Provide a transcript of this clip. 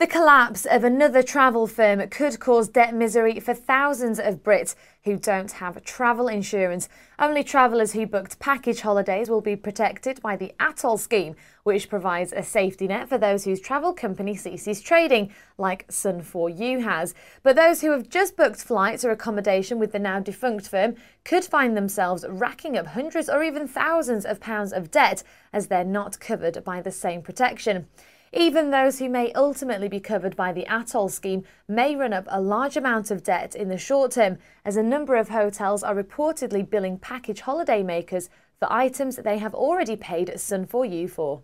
The collapse of another travel firm could cause debt misery for thousands of Brits who don't have travel insurance. Only travellers who booked package holidays will be protected by the Atoll scheme, which provides a safety net for those whose travel company ceases trading, like Sun4U has. But those who have just booked flights or accommodation with the now defunct firm could find themselves racking up hundreds or even thousands of pounds of debt as they're not covered by the same protection. Even those who may ultimately be covered by the atoll scheme may run up a large amount of debt in the short term, as a number of hotels are reportedly billing package holidaymakers for items they have already paid Sun4U for.